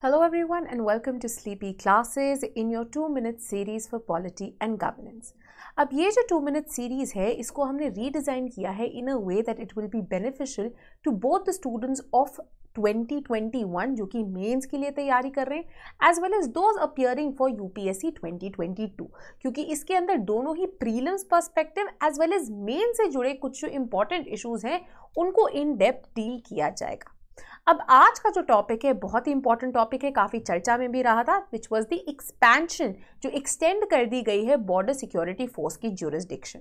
Hello everyone and welcome to Sleepy Classes in your 2 minute series for polity and governance. अब ये जो 2 minute series है इसको हमने redesign किया है in a way that it will be beneficial to both the students of 2021 जो कि मेंस के लिए तैयारी कर रहे हैं as well as those appearing for UPSC 2022 क्योंकि इसके अंदर दोनों ही prelims perspective as well as main से जुड़े कुछ जो इंपॉर्टेंट इश्यूज हैं उनको इन डेप्थ डील किया जाएगा अब आज का जो टॉपिक है बहुत ही इंपॉर्टेंट टॉपिक है काफ़ी चर्चा में भी रहा था विच वॉज द एक्सपेंशन जो एक्सटेंड कर दी गई है बॉर्डर सिक्योरिटी फोर्स की ज्यूरिस्डिक्शन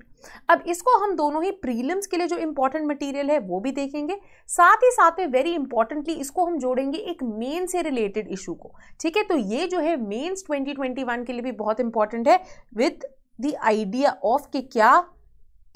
अब इसको हम दोनों ही प्रीलिम्स के लिए जो इंपॉर्टेंट मटेरियल है वो भी देखेंगे साथ ही साथ में वेरी इंपॉर्टेंटली इसको हम जोड़ेंगे एक मेन से रिलेटेड इशू को ठीक है तो ये जो है मेन्स वन के लिए भी बहुत इंपॉर्टेंट है विथ द आइडिया ऑफ कि क्या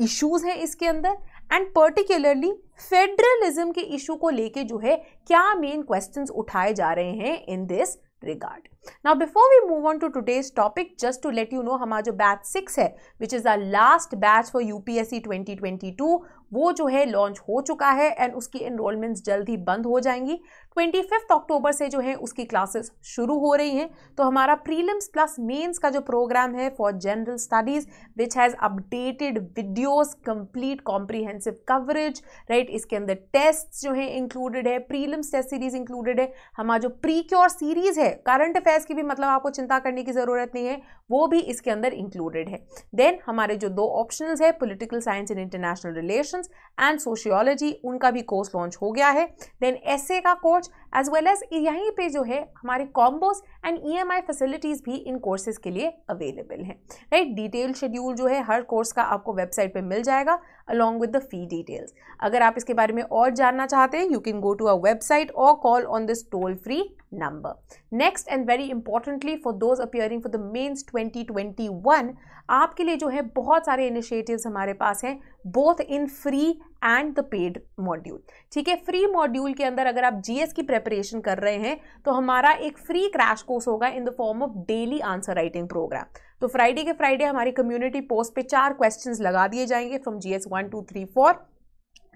इश्यूज हैं इसके अंदर एंड पर्टिकुलरली फेडरलिज्म के इशू को लेके जो है क्या मेन क्वेश्चंस उठाए जा रहे हैं in this regard now before we move on to today's topic just to let you know हमारा जो बैच सिक्स है which is the last batch for UPSC twenty twenty two वो जो है लॉन्च हो चुका है एंड उसकी इनरोलमेंट्स जल्द ही बंद हो जाएंगी ट्वेंटी फिफ्थ अक्टूबर से जो है उसकी क्लासेस शुरू हो रही हैं तो हमारा प्रीलिम्स प्लस मेंस का जो प्रोग्राम है for general studies which has updated videos complete comprehensive coverage right इसके अंदर टेस्ट जो है इंक्लूडेड है प्रीलिम्स टेस्ट सीरीज़ इंक्लूडेड है हमारा जो प्री क्योर सीरीज़ है करंट अफेयर्स की भी मतलब आपको चिंता करने की ज़रूरत नहीं है वो भी इसके अंदर इंक्लूडेड है देन हमारे जो दो ऑप्शनल्स है political science and international relation relations and sociology उनका भी कोर्स लॉन्च हो गया है देन एस का कोर्स एज वेल एज यहीं पे जो है हमारे कॉम्बोस एंड ईएमआई फैसिलिटीज़ भी इन कोर्सेज के लिए अवेलेबल हैं राइट डिटेल शेड्यूल जो है हर कोर्स का आपको वेबसाइट पे मिल जाएगा along with the fee details अगर आप इसके बारे में और जानना चाहते हैं you can go to a website और call on this toll free number next and very importantly for those appearing for the mains 2021 आपके लिए जो है बहुत सारे इनिशिएटिव्स हमारे पास हैं both in free and the paid module ठीक है फ्री मॉड्यूल के अंदर अगर आप जीएस की प्रेपरेशन कर रहे हैं तो हमारा एक फ्री क्रैश कोर्स होगा in the form of daily answer writing programme तो फ्राइडे के फ्राइडे हमारी कम्युनिटी पोस्ट पे चार क्वेश्चंस लगा दिए जाएंगे from GS one two three four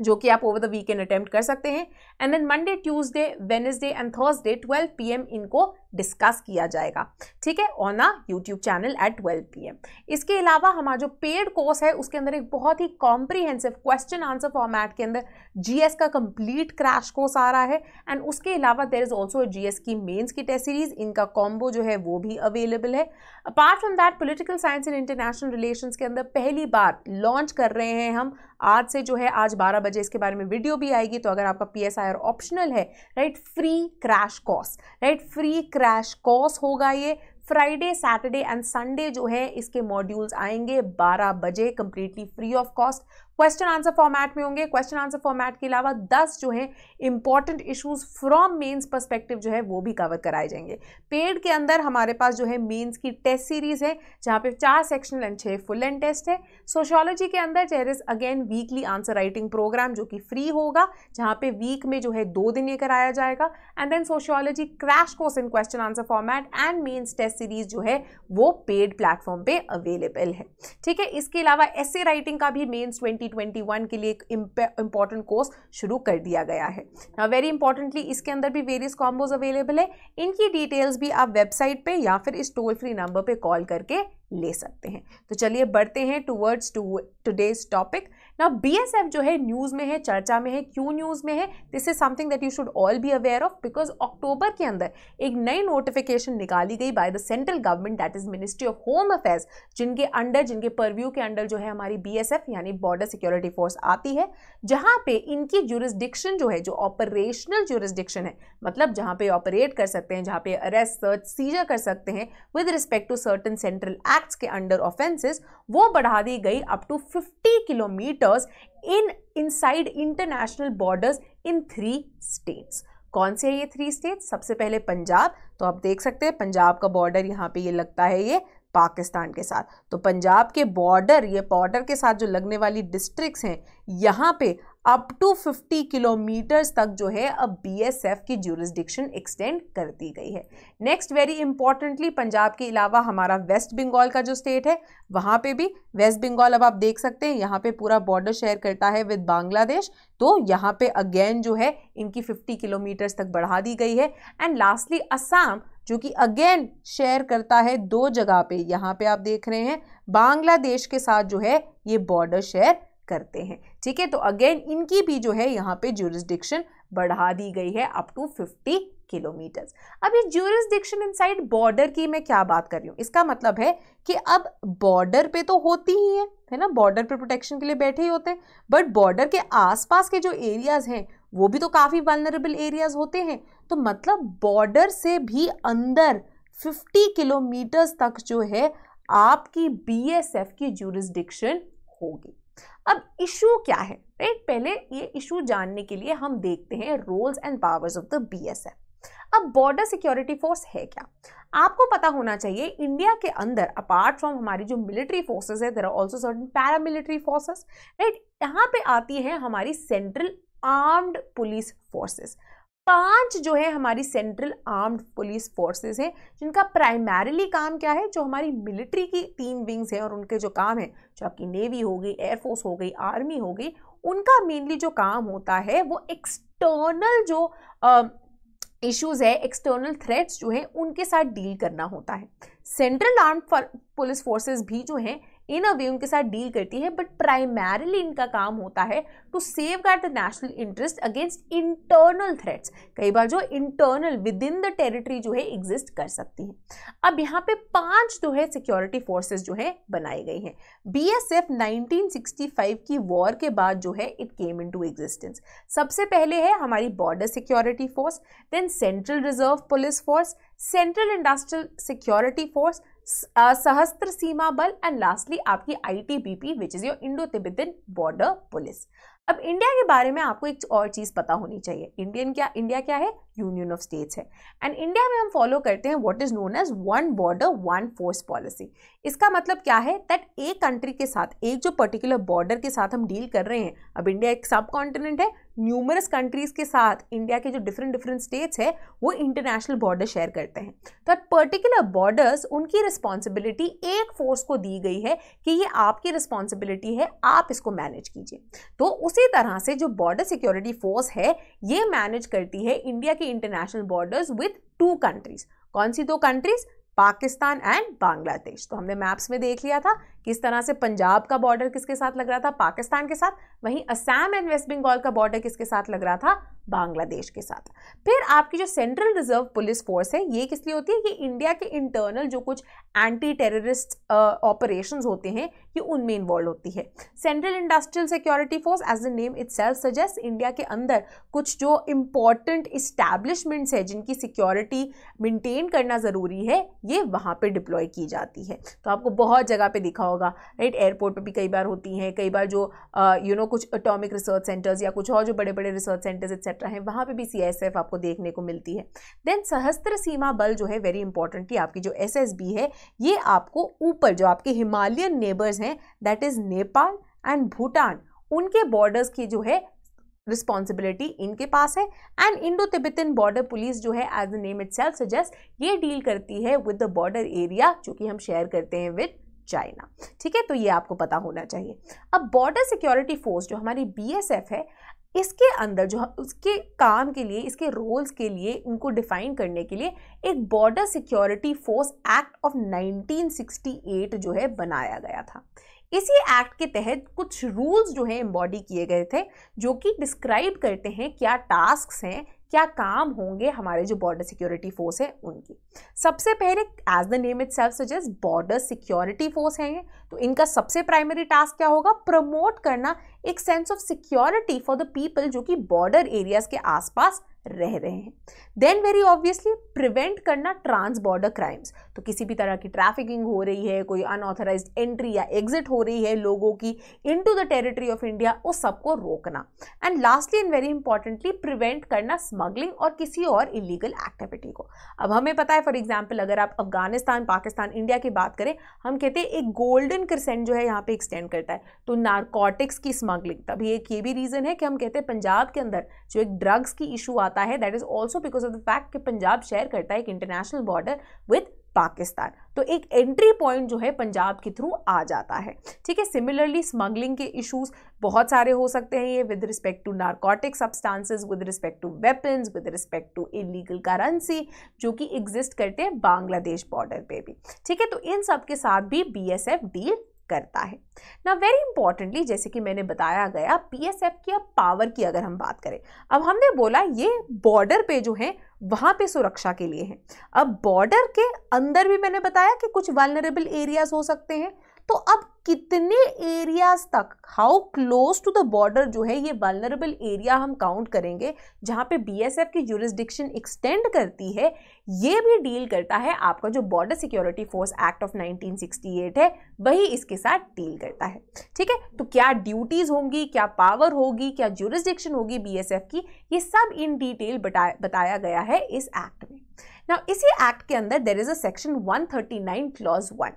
जो कि आप ओवर द वीकेंड अटेम्प्ट कर सकते हैं and then Monday Tuesday Wednesday and Thursday 12 PM इनको डिस्कस किया जाएगा ठीक है on a YouTube channel at 12 PM इसके अलावा हमारा जो पेड कोर्स है उसके अंदर एक बहुत ही कॉम्प्रीहेंसिव क्वेश्चन आंसर फॉर्मेट के अंदर जीएस का कंप्लीट क्रैश कोर्स आ रहा है एंड उसके अलावा देर इज ऑल्सो जीएस की मेन्स की टेस्ट सीरीज इनका कॉम्बो जो है वो भी अवेलेबल है apart from that political science and international relation के अंदर पहली बार लॉन्च कर रहे हैं हम आज से जो है आज 12 बजे इसके बारे में वीडियो भी आएगी तो अगर आपका P S I R optional है right free crash course right free crash course होगा ये फ्राइडे सैटरडे एंड संडे जो है इसके मॉड्यूल्स आएंगे 12 बजे completely free of cost question answer format में होंगे क्वेश्चन आंसर फॉर्मेट के अलावा दस जो है important issues from mains perspective जो है वो भी कवर कराए जाएंगे पेड के अंदर हमारे पास जो है मेंस की टेस्ट सीरीज है जहाँ पे चार सेक्शनल एंड छः फुल एंड टेस्ट है सोशोलॉजी के अंदर there is again weekly answer writing programme जो कि फ्री होगा जहाँ पे वीक में जो है दो दिन ये कराया जाएगा and then sociology crash course in question answer format and mains test series जो है वो पेड प्लेटफॉर्म पे अवेलेबल है ठीक है इसके अलावा एस राइटिंग का भी मेन्स ट्वेंटी 2021 के लिए एक इम्पॉर्टेंट कोर्स शुरू कर दिया गया है ना वेरी इंपॉर्टेंटली इसके अंदर भी वेरियस कॉम्बोज अवेलेबल है इनकी डिटेल्स भी आप वेबसाइट पे या फिर इस टोल फ्री नंबर पे कॉल करके ले सकते हैं तो चलिए बढ़ते हैं टूवर्ड्स टू टुडेज टॉपिक ना बी जो है न्यूज़ में है चर्चा में है क्यों न्यूज़ में है this is something that you should all be aware of because अक्टूबर के अंदर एक नई नोटिफिकेशन निकाली गई by the central government that is ministry of home affairs जिनके अंडर जिनके परव्यू के अंडर जो है हमारी बी यानी बॉर्डर सिक्योरिटी फोर्स आती है जहाँ पे इनकी जुरिस्डिक्शन जो है जो ऑपरेशनल जुरिस्डिक्शन है मतलब जहाँ पे ऑपरेट कर सकते हैं जहाँ पे अरेस्ट सर्च सीजर कर सकते हैं with respect to certain central acts के अंडर ऑफेंसेस वो बढ़ा दी गई up to 50 kilometre years in inside international borders in three states. कौन से है ये थ्री स्टेट सबसे पहले पंजाब तो आप देख सकते हैं पंजाब का बॉर्डर यहाँ पे ये लगता है ये पाकिस्तान के साथ तो पंजाब के बॉर्डर ये बॉर्डर के साथ जो लगने वाली डिस्ट्रिक्ट हैं यहाँ पे अप टू 50 किलोमीटर्स तक जो है अब बीएसएफ की जूरिस्डिक्शन एक्सटेंड कर दी गई है नेक्स्ट वेरी इंपॉर्टेंटली पंजाब के अलावा हमारा वेस्ट बंगाल का जो स्टेट है वहाँ पे भी वेस्ट बंगाल अब आप देख सकते हैं यहाँ पे पूरा बॉर्डर शेयर करता है विद बांग्लादेश तो यहाँ पे अगेन जो है इनकी 50 किलोमीटर्स तक बढ़ा दी गई है एंड लास्टली असम जो कि अगेन शेयर करता है दो जगह पे यहाँ पे आप देख रहे हैं बांग्लादेश के साथ जो है ये बॉर्डर शेयर करते हैं ठीक है तो अगेन इनकी भी जो है यहाँ पे ज्यूरिस्डिक्शन बढ़ा दी गई है अप टू 50 किलोमीटर्स अब ये ज्यूरिस्डिक्शन इनसाइड बॉर्डर की मैं क्या बात कर रही हूँ इसका मतलब है कि अब बॉर्डर पे तो होती ही है है ना बॉर्डर पे प्रोटेक्शन के लिए बैठे ही होते हैं बट बॉर्डर के आसपास के जो एरियाज हैं वो भी तो काफ़ी वालनरेबल एरियाज होते हैं तो मतलब बॉर्डर से भी अंदर फिफ्टी किलोमीटर्स तक जो है आपकी बी की जूरिस्डिक्शन होगी अब इशू क्या है राइट पहले ये इशू जानने के लिए हम देखते हैं roles and powers of the F अब बॉर्डर सिक्योरिटी फोर्स है क्या आपको पता होना चाहिए इंडिया के अंदर अपार्ट फ्रॉम हमारी जो मिलिट्री फोर्सेस है there are also certain paramilitary forces right यहाँ पे आती है हमारी सेंट्रल आर्म्ड पुलिस फोर्सेस पांच जो है हमारी सेंट्रल आर्म्ड पुलिस फोर्सेस हैं जिनका प्राइमरीली काम क्या है जो हमारी मिलिट्री की तीन विंग्स हैं और उनके जो काम हैं जो आपकी नेवी हो गई एयरफोर्स हो गई आर्मी हो गई उनका मेनली जो काम होता है वो एक्सटर्नल जो इश्यूज़ है एक्सटर्नल थ्रेट्स जो हैं उनके साथ डील करना होता है सेंट्रल आर्म पुलिस फोर्सेज भी जो हैं इन अ वे उनके साथ डील करती है बट प्राइमरली इनका काम होता है to safeguard the national interest against internal threats कई बार जो internal within the territory जो है एग्जिस्ट कर सकती है अब यहाँ पे पांच जो है सिक्योरिटी फोर्सेज जो है बनाई गई हैं B S F nineteen sixty five की वॉर के बाद जो है it came into existence सबसे पहले है हमारी border security force then central reserve police force central industrial security force Sashastra Seema Bal and lastly आपकी ITBP which is your Indo Tibetan border police अब इंडिया के बारे में आपको एक और चीज़ पता होनी चाहिए इंडियन क्या इंडिया क्या है यूनियन ऑफ स्टेट्स है एंड इंडिया में हम फॉलो करते हैं what is known as one border one force policy इसका मतलब क्या है दैट एक कंट्री के साथ एक जो पर्टिकुलर बॉर्डर के साथ हम डील कर रहे हैं अब इंडिया एक सब कॉन्टिनेंट है न्यूमरस कंट्रीज़ के साथ इंडिया के जो डिफरेंट डिफरेंट स्टेट्स है वो इंटरनेशनल बॉर्डर शेयर करते हैं तो एट पर्टिकुलर बॉर्डर्स उनकी रिस्पॉन्सिबिलिटी एक फोर्स को दी गई है कि ये आपकी रिस्पॉन्सिबिलिटी है आप इसको मैनेज कीजिए तो उसी तरह से जो बॉर्डर सिक्योरिटी फोर्स है ये मैनेज करती है इंडिया के international borders with two countries कौन सी दो कंट्रीज़ पाकिस्तान एंड बांग्लादेश तो हमने मैप्स में देख लिया था किस तरह से पंजाब का बॉर्डर किसके साथ लग रहा था पाकिस्तान के साथ वहीं असम एंड वेस्ट बंगाल का बॉर्डर किसके साथ लग रहा था बांग्लादेश के साथ फिर आपकी जो सेंट्रल रिजर्व पुलिस फोर्स है ये किस लिए होती है ये इंडिया के इंटरनल जो कुछ एंटी टेररिस्ट ऑपरेशंस होते हैं ये उनमें इन्वॉल्व होती है central industrial security force as the name itself suggest India के अंदर कुछ जो इंपॉर्टेंट इस्टेब्लिशमेंट्स है जिनकी सिक्योरिटी मेंटेन करना ज़रूरी है ये वहाँ पर डिप्लॉय की जाती है तो आपको बहुत जगह पर दिखा होगा राइट एयरपोर्ट पर भी कई बार होती हैं कई बार जो you uh, know you know, कुछ अटोमिक रिसर्च सेंटर्स या कुछ और जो बड़े बड़े रिसर्च सेंटर्स एक्सेट्रा एक्सेट्रा है वहां पे भी सीएसएफ आपको देखने को मिलती है देन सहस्त्र सीमा बल जो है वेरी इंपॉर्टेंट कि आपकी जो एसएसबी है ये आपको ऊपर जो आपके हिमालयन नेबर्स हैं that is Nepal and Bhutan उनके बॉर्डर्स की जो है रिस्पॉन्सिबिलिटी इनके पास है and Indo Tibetan border police जो है as the name itself suggest ये डील करती है विद द बॉर्डर एरिया जो कि हम शेयर करते हैं विद चाइना ठीक है तो ये आपको पता होना चाहिए अब बॉर्डर सिक्योरिटी फोर्स जो हमारी बीएसएफ है इसके अंदर जो उसके काम के लिए इसके रोल्स के लिए उनको डिफाइन करने के लिए एक border security force act of 1968 जो है बनाया गया था इसी एक्ट के तहत कुछ रूल्स जो है एम्बॉडी किए गए थे जो कि डिस्क्राइब करते हैं क्या टास्क हैं क्या काम होंगे हमारे जो बॉर्डर सिक्योरिटी फोर्स है उनकी सबसे पहले as the name itself suggest border security force हैं तो इनका सबसे प्राइमरी टास्क क्या होगा प्रमोट करना एक sense of security for the people जो कि बॉर्डर एरियाज के आसपास रह रहे हैं देन वेरी ऑब्वियसली प्रिवेंट करना ट्रांस बॉर्डर क्राइम्स तो किसी भी तरह की ट्रैफिकिंग हो रही है कोई अनऑथराइज एंट्री या एग्जिट हो रही है लोगों की into the territory of India उस सबको रोकना and lastly and very importantly prevent करना स्मगलिंग और किसी और इलीगल एक्टिविटी को अब हमें पता है फॉर एग्जाम्पल अगर आप अफगानिस्तान पाकिस्तान इंडिया की बात करें हम कहते हैं एक गोल्डन क्रिसेंट जो है यहाँ पे एक्सटेंड करता है तो नार्कोटिक्स की स्मगलिंग तभी एक ये भी रीज़न है कि हम कहते हैं पंजाब के अंदर जो एक ड्रग्स की इशू आता जाता है that is also because of the fact कि पंजाब शेयर करता है एक इंटरनेशनल बॉर्डर विद पाकिस्तान तो एक एंट्री पॉइंट जो है पंजाब के थ्रू आ जाता है ठीक है सिमिलरली स्मगलिंग के इश्यूज बहुत सारे हो सकते हैं ये with respect to narcotic substances with respect to weapons with respect to illegal currency जो कि एग्जिस्ट करते हैं बांग्लादेश बॉर्डर पे भी ठीक है तो इन सब के साथ भी बीएसएफ डील करता है ना वेरी इंपॉर्टेंटली जैसे कि मैंने बताया गया पीएसएफ की अब पावर की अगर हम बात करें अब हमने बोला ये बॉर्डर पे जो है वहाँ पे सुरक्षा के लिए है अब बॉर्डर के अंदर भी मैंने बताया कि कुछ वालनरेबल एरियाज हो सकते हैं तो अब कितने एरियाज तक how close to the border जो है ये वालनरेबल एरिया हम काउंट करेंगे जहाँ पे बीएसएफ की जुरिस्डिक्शन एक्सटेंड करती है ये भी डील करता है आपका जो border security force act of 1968 है वही इसके साथ डील करता है ठीक है तो क्या ड्यूटीज होंगी क्या पावर होगी क्या जुरिस्डिक्शन होगी बीएसएफ की ये सब इन डिटेल बताया, बताया गया है इस एक्ट में ना इसी एक्ट के अंदर there is a section 139 clause one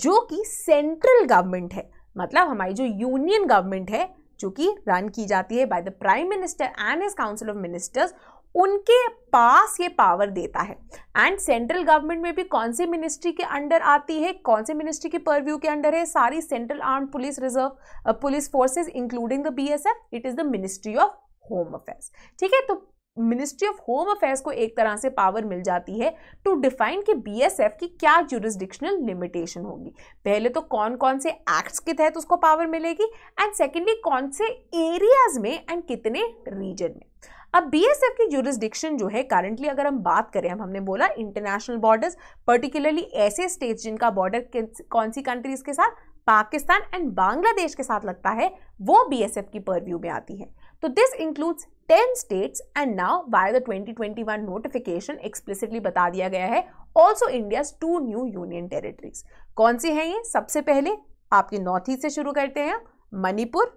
जो कि सेंट्रल गवर्नमेंट है मतलब हमारी जो यूनियन गवर्नमेंट है जो कि रन की जाती है by the prime minister and his council of ministers उनके पास ये पावर देता है एंड सेंट्रल गवर्नमेंट में भी कौन से मिनिस्ट्री के अंडर आती है कौन से मिनिस्ट्री के परव्यू के अंडर है सारी central arm police reserve police forces including the BSF it is the ministry of home affairs ठीक है तो मिनिस्ट्री ऑफ होम अफेयर्स को एक तरह से पावर मिल जाती है टू डिफाइन कि बीएसएफ की क्या जुरिस्डिक्शनल लिमिटेशन होगी पहले तो कौन कौन से एक्ट्स के तहत उसको पावर मिलेगी एंड सेकेंडली कौन से एरियाज में एंड कितने रीजन में अब बीएसएफ की जुरिस्डिक्शन जो है करंटली अगर हम बात करें हम हमने बोला इंटरनेशनल बॉर्डर्स पर्टिकुलरली ऐसे स्टेट्स जिनका बॉर्डर कौन सी कंट्रीज के साथ पाकिस्तान एंड बांग्लादेश के साथ लगता है वो बीएसएफ की परव्यू में आती है तो this includes and now by the twenty twenty 2021 notification explicitly बता दिया गया है also India two new union territories कौन सी हैं ये सबसे पहले आपके नॉर्थ ईस्ट से शुरू करते हैं Manipur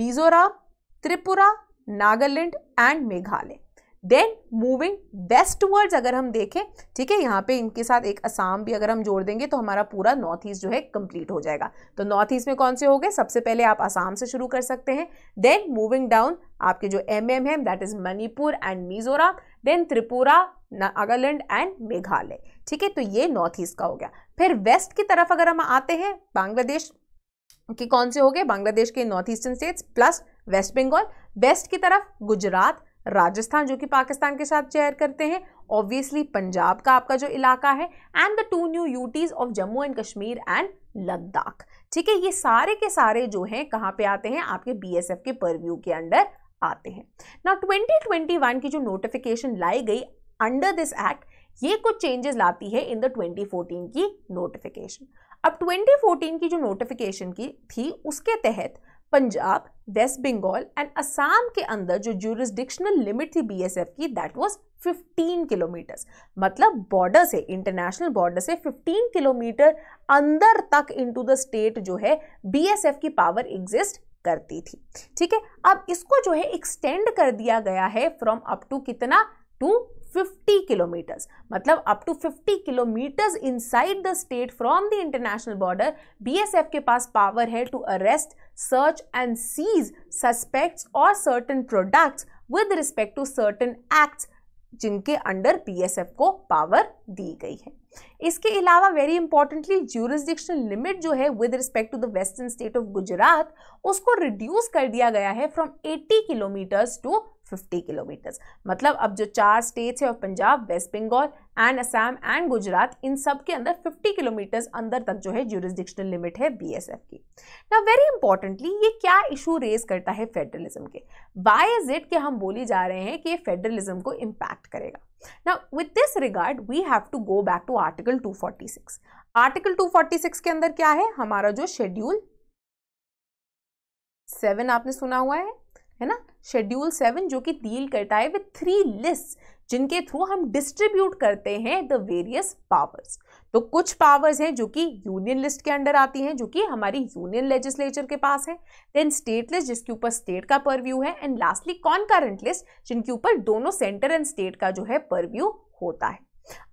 Mizoram Tripura Nagaland and Meghalaya then moving westwards अगर हम देखें ठीक है यहाँ पे इनके साथ एक असम भी अगर हम जोड़ देंगे तो हमारा पूरा नॉर्थ ईस्ट जो है कंप्लीट हो जाएगा तो नॉर्थ ईस्ट में कौन से हो गए सबसे पहले आप असम से शुरू कर सकते हैं देन मूविंग डाउन आपके जो एम एम है that is Manipur and Mizoram then Tripura Nagaland and Meghalaya ठीक है तो ये नॉर्थ ईस्ट का हो गया फिर वेस्ट की तरफ अगर हम आते हैं बांग्लादेश के कौन से हो गए बांग्लादेश के north eastern states plus West Bengal west की तरफ गुजरात राजस्थान जो कि पाकिस्तान के साथ शेयर करते हैं ऑब्वियसली पंजाब का आपका जो इलाका है and the two new UTs of Jammu and Kashmir and Ladakh ठीक है ये सारे के सारे जो हैं कहाँ पे आते हैं आपके बीएसएफ के परव्यू के अंडर आते हैं ना 2021 की जो नोटिफिकेशन लाई गई अंडर दिस एक्ट ये कुछ चेंजेस लाती है इन द 2014 की नोटिफिकेशन अब 2014 की जो नोटिफिकेशन की थी उसके तहत पंजाब वेस्ट बंगाल एंड असम के अंदर जो जूरिस्डिक्शनल लिमिट थी बीएसएफ की दैट वाज 15 किलोमीटर्स मतलब बॉर्डर से इंटरनेशनल बॉर्डर से 15 किलोमीटर अंदर तक इनटू द स्टेट जो है बीएसएफ की पावर एग्जिस्ट करती थी ठीक है अब इसको जो है एक्सटेंड कर दिया गया है फ्रॉम अप टू कितना टू 50 kilometers मतलब up to 50 kilometres inside the state from the international border BSF के पास पावर है to arrest search and seize suspects और certain products with respect to certain acts जिनके अंडर बीएसएफ को power दी गई है इसके अलावा वेरी इंपॉर्टेंटली ज्यूरिस्डिक्शन लिमिट जो है with respect to the western state of Gujarat उसको रिड्यूस कर दिया गया है फ्रॉम 80 किलोमीटर्स टू 50 किलोमीटर मतलब अब जो चार स्टेट्स है और पंजाब वेस्ट बंगाल एंड असम एंड गुजरात इन सब के अंदर 50 किलोमीटर अंदर तक जो है ज्यूरिस्डिक्शनल लिमिट है बीएसएफ की ना वेरी इंपॉर्टेंटली ये क्या इशू रेज करता है फेडरलिज्म के बाय इज इट के हम बोली जा रहे हैं कि ये फेडरलिज्म को इम्पैक्ट करेगा ना with this regard we have to go back to article 246 article 246 के अंदर क्या है हमारा जो शेड्यूल सेवन आपने सुना हुआ है है ना शेड्यूल सेवन जो कि डील करता है विथ थ्री लिस्ट जिनके थ्रू हम डिस्ट्रीब्यूट करते हैं द वेरियस पावर्स तो कुछ पावर्स हैं जो कि यूनियन लिस्ट के अंडर आती हैं जो कि हमारी यूनियन लेजिस्लेचर के पास है देन स्टेट लिस्ट जिसके ऊपर स्टेट का परव्यू है एंड लास्टली कॉन लिस्ट जिनके ऊपर दोनों सेंटर एंड स्टेट का जो है परव्यू होता है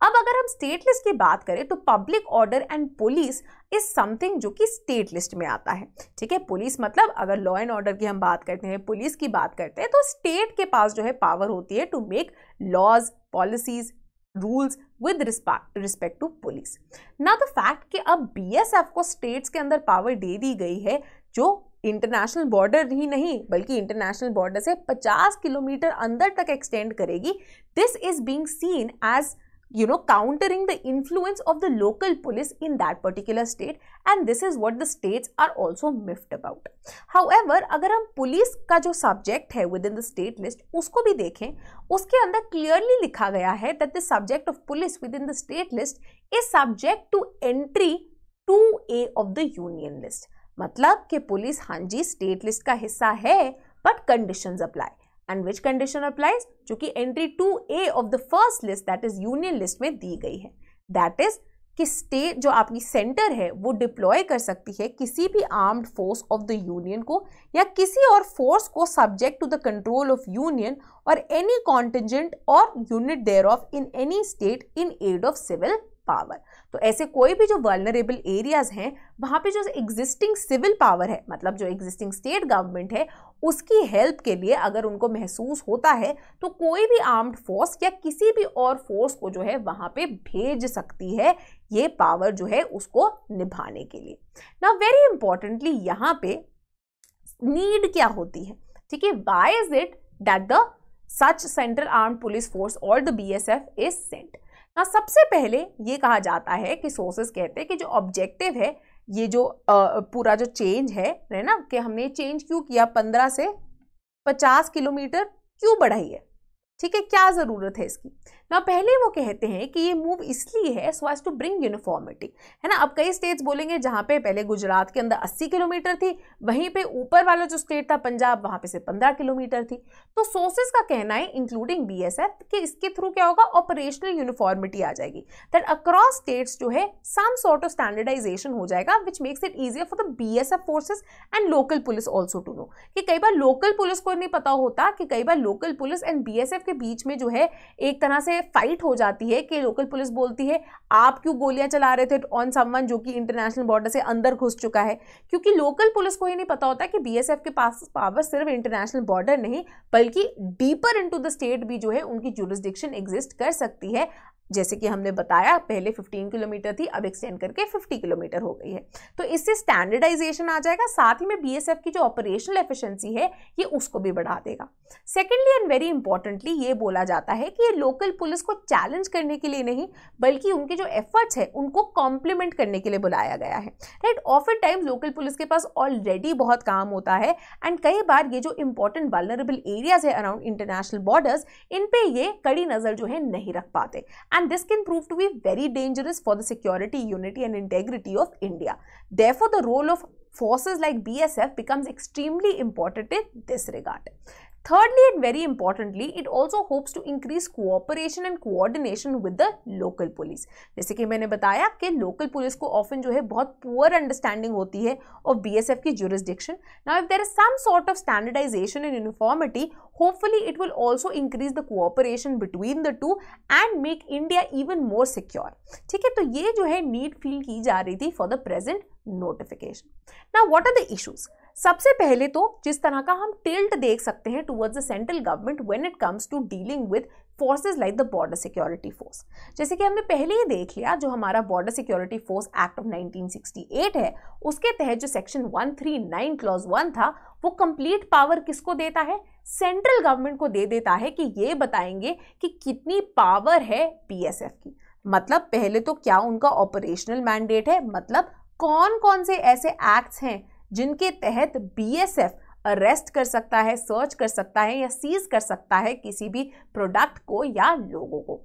अब अगर हम स्टेट लिस्ट की बात करें तो public order and police is something जो कि स्टेट लिस्ट में आता है ठीक है पुलिस मतलब अगर लॉ एंड ऑर्डर की हम बात करते हैं पुलिस की बात करते हैं तो स्टेट के पास जो है पावर होती है to make laws policies rules with respect to police ना तो फैक्ट कि अब बीएसएफ को स्टेट्स के अंदर पावर दे दी गई है जो इंटरनेशनल बॉर्डर ही नहीं बल्कि इंटरनेशनल बॉर्डर से 50 किलोमीटर अंदर तक एक्सटेंड करेगी this is being seen as you know countering the influence of the local police in that particular state and this is what the states are also miffed about however अगर हम police का जो subject है within the state list उसको भी देखें उसके अंदर क्लियरली लिखा गया है that the subject of police within the state list is subject to entry to A of the union list मतलब कि पुलिस हाँ जी स्टेट लिस्ट का हिस्सा है but conditions apply and which condition applies जो कि entry to A of the first list that is union list में दी गई है दैट इज कि स्टेट जो आपकी सेंटर है वो डिप्लॉय कर सकती है किसी भी armed force of the union को या किसी और फोर्स को subject to the control of union or any contingent or unit thereof in any state in aid of civil power तो ऐसे कोई भी जो वर्नरेबल एरियाज़ हैं वहाँ पे जो एग्जिस्टिंग सिविल पावर है मतलब जो एग्जिस्टिंग स्टेट गवर्नमेंट है उसकी हेल्प के लिए अगर उनको महसूस होता है तो कोई भी आर्म्ड फोर्स या किसी भी और फोर्स को जो है वहाँ पे भेज सकती है ये पावर जो है उसको निभाने के लिए ना वेरी इंपॉर्टेंटली यहाँ पे नीड क्या होती है ठीक है why is it that the such central arm police force or the B S F is sent ना हाँ, सबसे पहले ये कहा जाता है कि सोर्सेस कहते हैं कि जो ऑब्जेक्टिव है ये जो आ, पूरा जो चेंज है है ना कि हमने चेंज क्यों किया पंद्रह से पचास किलोमीटर क्यों बढ़ाई है ठीक है क्या ज़रूरत है इसकी ना पहले वो कहते हैं कि ये मूव इसलिए है so as to bring uniformity है ना अब कई स्टेट्स बोलेंगे जहाँ पे पहले गुजरात के अंदर 80 किलोमीटर थी वहीं पे ऊपर वाला जो स्टेट था पंजाब वहाँ पे से 15 किलोमीटर थी तो सोर्सेज का कहना है इंक्लूडिंग बी कि इसके थ्रू क्या होगा ऑपरेशनल यूनिफॉर्मिटी आ जाएगी दैट अक्रॉस स्टेट्स जो है सम सॉर्ट ऑफ स्टैंडर्डाइजेशन हो जाएगा which makes it easier for the B forces and local police also to know कि कई बार लोकल पुलिस को नहीं पता होता कि कई बार लोकल पुलिस एंड बी के बीच में जो है एक तरह से में फाइट हो जाती है कि लोकल पुलिस बोलती है आप क्यों गोलियां चला रहे थे ऑन समवन जो कि इंटरनेशनल बॉर्डर से अंदर घुस चुका है क्योंकि लोकल पुलिस को ही नहीं पता होता कि बीएसएफ के पास पावर सिर्फ इंटरनेशनल बॉर्डर नहीं बल्कि डीपर इनटू द स्टेट भी जो है उनकी जुरिस्डिक्शन एग्जिस्ट कर सकती है जैसे कि हमने बताया पहले 15 किलोमीटर थी अब एक्सटेंड करके 50 किलोमीटर हो गई है तो इससे स्टैंडर्डाइजेशन आ जाएगा साथ ही में बीएसएफ की जो ऑपरेशनल एफिशिएंसी है ये उसको भी बढ़ा देगा सेकेंडली एंड वेरी इंपॉर्टेंटली ये बोला जाता है कि ये लोकल पुलिस को चैलेंज करने के लिए नहीं बल्कि उनके जो एफर्ट्स है उनको कॉम्प्लीमेंट करने के लिए बुलाया गया है right of a time local police के पास ऑलरेडी बहुत काम होता है एंड कई बार ये जो इंपॉर्टेंट वालनरेबल एरियाज है अराउंड इंटरनेशनल बॉर्डर्स इन पर ये कड़ी नज़र जो है नहीं रख पाते and this can prove to be very dangerous for the security, unity and integrity of India. Therefore, the role of forces like BSF becomes extremely important in this regard. Thirdly, and very importantly, it also hopes to increase cooperation and coordination with the local police. जैसे कि मैंने बताया कि local police को often जो है बहुत poor understanding होती है of BSF की jurisdiction. Now, if there is some sort of standardization and uniformity, hopefully it will also increase the cooperation between the two and make India even more secure. ठीक है तो ये जो है need feel की जा रही थी for the present notification. Now, what are the issues? सबसे पहले तो जिस तरह का हम टिल्ट देख सकते हैं towards the central government when it comes to dealing with forces like the border security force जैसे कि हमने पहले ही देख लिया जो हमारा border security force act of 1968 है उसके तहत जो सेक्शन 139 क्लॉज वन था वो कंप्लीट पावर किसको देता है सेंट्रल गवर्नमेंट को दे देता है कि ये बताएंगे कि कितनी पावर है पीएसएफ की मतलब पहले तो क्या उनका ऑपरेशनल मैंडेट है मतलब कौन कौन से ऐसे एक्ट्स हैं जिनके तहत बीएसएफ अरेस्ट कर सकता है सर्च कर सकता है या सीज कर सकता है किसी भी प्रोडक्ट को या लोगों को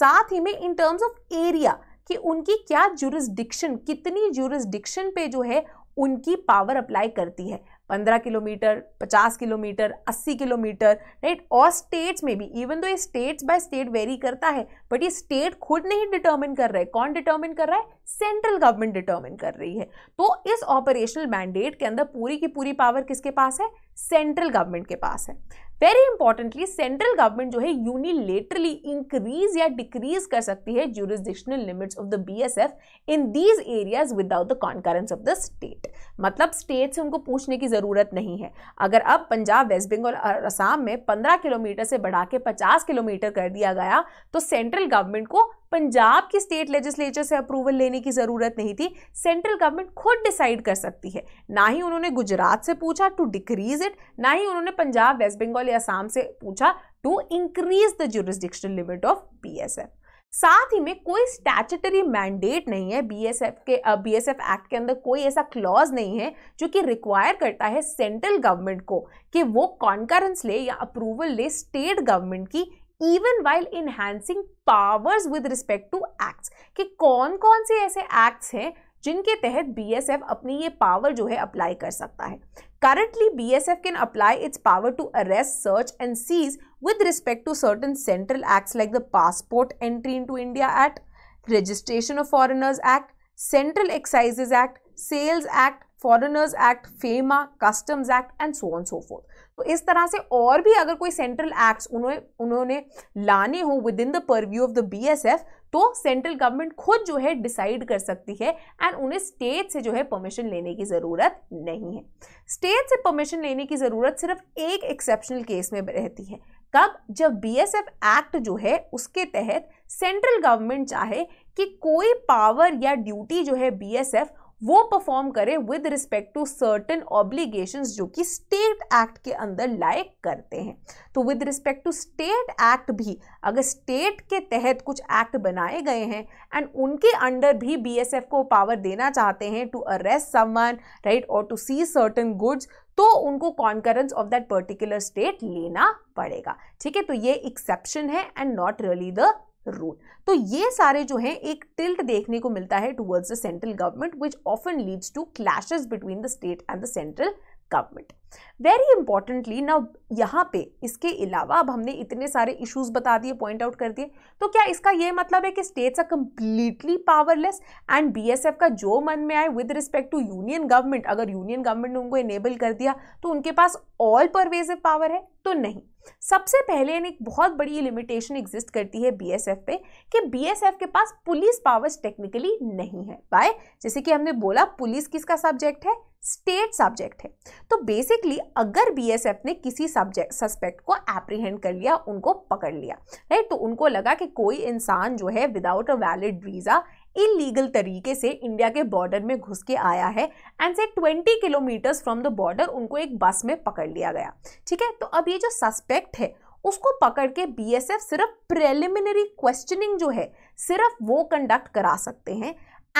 साथ ही में इन टर्म्स ऑफ एरिया कि उनकी क्या जुरिस्डिक्शन कितनी जुरिस्डिक्शन पे जो है उनकी पावर अप्लाई करती है 15 किलोमीटर 50 किलोमीटर 80 किलोमीटर राइट और स्टेट्स में भी इवन तो ये स्टेट्स बाय स्टेट वेरी करता है बट ये स्टेट खुद नहीं डिटर्मिन कर रहे कौन डिटर्मिन कर रहा है सेंट्रल गवर्नमेंट डिटर्मिन कर रही है तो इस ऑपरेशनल मैंडेट के अंदर पूरी की पूरी पावर किसके पास है सेंट्रल गवर्नमेंट के पास है वेरी इंपॉर्टेंटली सेंट्रल गवर्नमेंट जो है यूनिलेटरली इंक्रीज या डिक्रीज कर सकती है jurisdictional limits of the F in these areas without the concurrence of the state मतलब स्टेट से उनको पूछने की ज़रूरत नहीं है अगर अब पंजाब वेस्ट बंगाल और आसाम में पंद्रह किलोमीटर से बढ़ा के पचास किलोमीटर कर दिया गया तो सेंट्रल गवर्नमेंट को पंजाब की स्टेट लेजिस्लेचर से अप्रूवल लेने की ज़रूरत नहीं थी सेंट्रल गवर्नमेंट खुद डिसाइड कर सकती है ना ही उन्होंने गुजरात से पूछा टू डिक्रीज इट ना ही उन्होंने पंजाब वेस्ट बंगाल या असम से पूछा to increase the jurisdiction limit of BSF साथ ही में कोई स्टैचुटरी मैंडेट नहीं है बीएसएफ के बीएसएफ एक्ट के अंदर कोई ऐसा क्लॉज नहीं है जो कि रिक्वायर करता है सेंट्रल गवर्नमेंट को कि वो कॉन्करेंस ले या अप्रूवल ले स्टेट गवर्नमेंट की even while enhancing powers with respect to acts कि कौन कौन से ऐसे एक्ट्स हैं जिनके तहत बी एस एफ अपनी ये पावर जो है अप्लाई कर सकता है currently F can apply its power to arrest search and seize with respect to certain central acts like the passport entry into India act registration of foreigners act central excises act sales act foreigners act FEMA customs act and so on so forth तो इस तरह से और भी अगर कोई central acts उन्होंने उन्होंने लाने हों within the purview of the BSF तो सेंट्रल गवर्नमेंट खुद जो है डिसाइड कर सकती है एंड उन्हें स्टेट से जो है परमिशन लेने की ज़रूरत नहीं है स्टेट से परमिशन लेने की ज़रूरत सिर्फ एक एक्सेप्शनल केस में रहती है कब जब बीएसएफ एक्ट जो है उसके तहत सेंट्रल गवर्नमेंट चाहे कि कोई पावर या ड्यूटी जो है बीएसएफ वो परफॉर्म करें with respect to certain obligation जो कि स्टेट एक्ट के अंदर लायक करते हैं तो with respect to state act भी अगर स्टेट के तहत कुछ एक्ट बनाए गए हैं एंड उनके अंडर भी बीएसएफ को पावर देना चाहते हैं टू अरेस्ट समवन राइट और टू सी सर्टन गुड्स तो उनको concurrence of that particular state लेना पड़ेगा ठीक है तो ये एक्सेप्शन है and not really the rule तो ये सारे जो है एक टिल्ट देखने को मिलता है towards the central government which often leads to clashes between the state and the central government very importantly ना यहाँ पे इसके अलावा अब हमने इतने सारे इश्यूज बता दिए पॉइंट आउट कर दिए तो क्या इसका ये मतलब है कि states are completely powerless and B S F का जो मन में आए with respect to union government अगर यूनियन गवर्नमेंट ने उनको इनेबल कर दिया तो उनके पास ऑल परवेजिव पावर है तो नहीं सबसे पहले एक बहुत बड़ी लिमिटेशन एग्जिस्ट करती है बीएसएफ पे कि बीएसएफ के पास पुलिस पावर्स टेक्निकली नहीं है बाय जैसे कि हमने बोला पुलिस किसका सब्जेक्ट है स्टेट सब्जेक्ट है तो बेसिकली अगर बीएसएफ ने किसी सब्जेक्ट सस्पेक्ट को एप्रीहेंड कर लिया उनको पकड़ लिया राइट तो उनको लगा कि कोई इंसान जो है without a valid visa illegal तरीके से इंडिया के बॉर्डर में घुस के आया है एंड से 20 किलोमीटर्स फ्रॉम द बॉर्डर उनको एक बस में पकड़ लिया गया ठीक है तो अब ये जो सस्पेक्ट है उसको पकड़ के बीएसएफ सिर्फ प्रेलिमिनरी क्वेश्चनिंग जो है सिर्फ वो कंडक्ट करा सकते हैं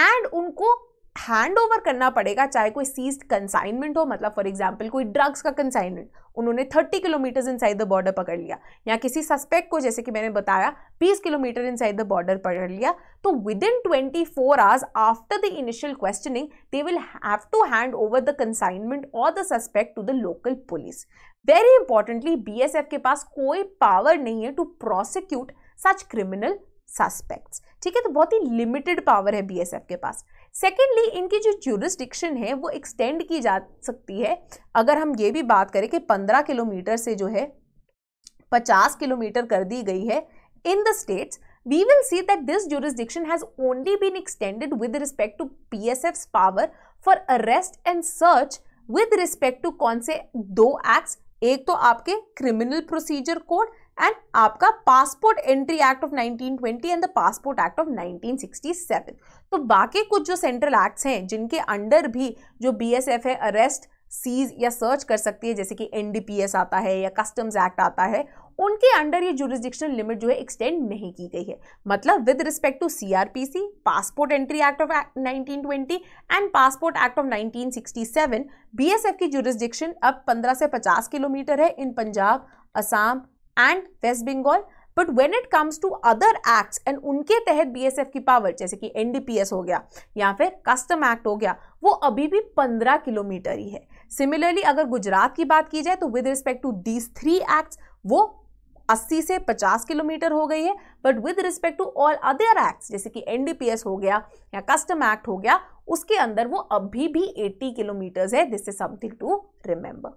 एंड उनको हैंड ओवर करना पड़ेगा चाहे कोई सीज्ड कंसाइनमेंट हो मतलब फॉर एग्जाम्पल कोई ड्रग्स का कंसाइनमेंट उन्होंने 30 किलोमीटर साइड द बॉर्डर पकड़ लिया या किसी सस्पेक्ट को जैसे कि मैंने बताया 20 kilometre inside the border पकड़ लिया तो within twenty four hours after the initial questioning they will have to hand over the consignment और the suspect to the local police very importantly B S F के पास कोई power नहीं है to prosecute such criminal suspects ठीक है तो बहुत ही लिमिटेड पावर है बी एस एफ के पास सेकेंडली इनकी जो ज्यूरिस्डिक्शन है वो एक्सटेंड की जा सकती है अगर हम ये भी बात करें कि पंद्रह किलोमीटर से जो है पचास किलोमीटर कर दी गई है in the states we will see that this jurisdiction has only been extended with respect to P S F power for arrest and search with respect to कौन से दो एक्ट्स एक तो आपके क्रिमिनल प्रोसीजर कोड एंड आपका passport entry act of 1920 and the passport act of 1967 तो बाकी कुछ जो सेंट्रल एक्ट्स हैं जिनके अंडर भी जो बीएसएफ है अरेस्ट सीज या सर्च कर सकती है जैसे कि एनडीपीएस आता है या कस्टम्स एक्ट आता है उनके अंडर ये जुरिस्डिक्शन लिमिट जो है एक्सटेंड नहीं की गई है मतलब with respect to CrPC passport entry act of 1920 and passport act of 1967 BSF की जुरिस्डिक्शन अब 15 से 50 किलोमीटर है इन Punjab Assam and West Bengal but when it comes to other acts and उनके तहत बीएसएफ की पावर जैसे कि एनडीपीएस हो गया या फिर कस्टम एक्ट हो गया वो अभी भी पंद्रह किलोमीटर ही है सिमिलरली अगर गुजरात की बात की जाए तो with respect to these three acts वो अस्सी से पचास किलोमीटर हो गई है but with respect to all other act जैसे कि एनडीपीएस हो गया या कस्टम एक्ट हो गया उसके अंदर वो अभी भी 80 किलोमीटर्स है this is something to remember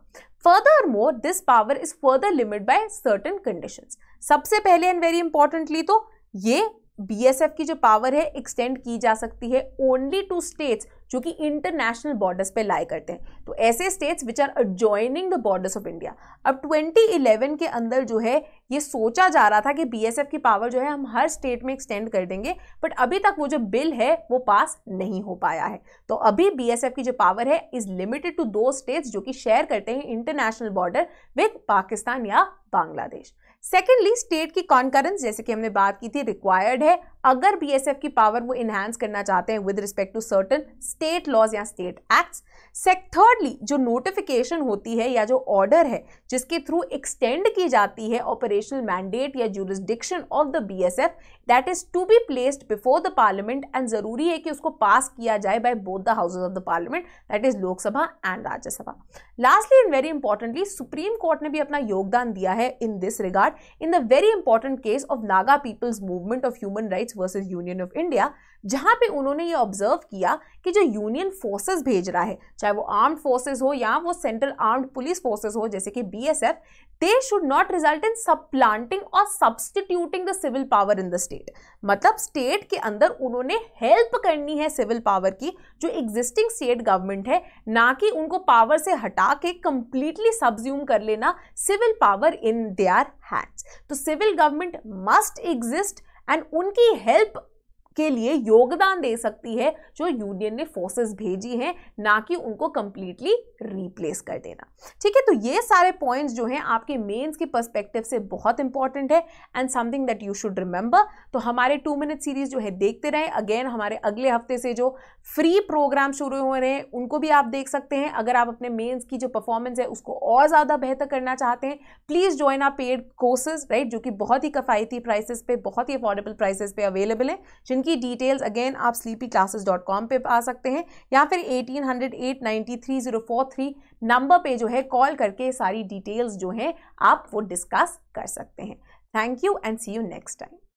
furthermore this power is further limit by certain conditions सबसे पहले एंड वेरी इंपॉर्टेंटली तो ये बीएसएफ की जो पावर है एक्सटेंड की जा सकती है ओनली टू स्टेट्स जो कि इंटरनेशनल बॉर्डर्स पे लाई करते हैं तो ऐसे states which are adjoining the borders of India अब 2011 के अंदर जो है ये सोचा जा रहा था कि बीएसएफ की पावर जो है हम हर स्टेट में एक्सटेंड कर देंगे बट अभी तक वो जो बिल है वो पास नहीं हो पाया है तो अभी बीएसएफ की जो पावर है इज लिमिटेड टू दो स्टेट्स जो कि शेयर करते हैं इंटरनेशनल बॉर्डर विथ पाकिस्तान या बांग्लादेश सेकेंडली स्टेट की कॉन्करेंस जैसे कि हमने बात की थी रिक्वायर्ड है अगर बीएसएफ की पावर वो इनहेंस करना चाहते हैं with respect to certain state laws या स्टेट एक्ट्स सेक थर्डली जो नोटिफिकेशन होती है या जो ऑर्डर है जिसके थ्रू एक्सटेंड की जाती है ऑपरेशनल मैंडेट या jurisdiction of the BSF that is to be placed before the parliament and जरूरी है कि उसको पास किया जाए by both the houses of the parliament that is Lok Sabha and Rajya Sabha lastly and very importantly supreme court ने भी अपना योगदान दिया है in this regard in the very important case of Naga people's movement of human right states versus union of India जहाँ पे उन्होंने ये ऑब्जर्व किया कि जो यूनियन फोर्सेस भेज रहा है चाहे वो आर्म्ड फोर्सेस हो या वो सेंट्रल आर्म्ड पुलिस फोर्सेस हो जैसे कि BSF they should not result in supplanting or substituting the civil power in the state मतलब स्टेट के अंदर उन्होंने हेल्प करनी है सिविल पावर की जो एग्जिस्टिंग स्टेट गवर्नमेंट है ना कि उनको पावर से हटा के कंप्लीटली सब्ज्यूम कर लेना civil power in their hands तो civil government must exist and उनकी हेल्प के लिए योगदान दे सकती है जो यूनियन ने फोर्सेस भेजी हैं ना कि उनको कंप्लीटली रिप्लेस कर देना ठीक है तो ये सारे पॉइंट्स जो हैं आपके मेंस के पर्सपेक्टिव से बहुत इंपॉर्टेंट है and something that you should remember तो हमारे टू मिनट सीरीज जो है देखते रहें अगेन हमारे अगले हफ्ते से जो फ्री प्रोग्राम शुरू हो रहे हैं उनको भी आप देख सकते हैं अगर आप अपने मेन्स की जो परफॉर्मेंस है उसको और ज़्यादा बेहतर करना चाहते हैं please join a paid courses right जो कि बहुत ही कफायती प्राइसेस पे बहुत ही अफोर्डेबल प्राइसेस पे अवेलेबल है जिनकी इनकी डिटेल्स अगेन आप स्लीपी क्लासेस डॉट कॉम पर आ सकते हैं या फिर eighteen hundred eight ninety three zero four three number पर जो है कॉल करके सारी डिटेल्स जो हैं आप वो डिस्कस कर सकते हैं thank you and see you next time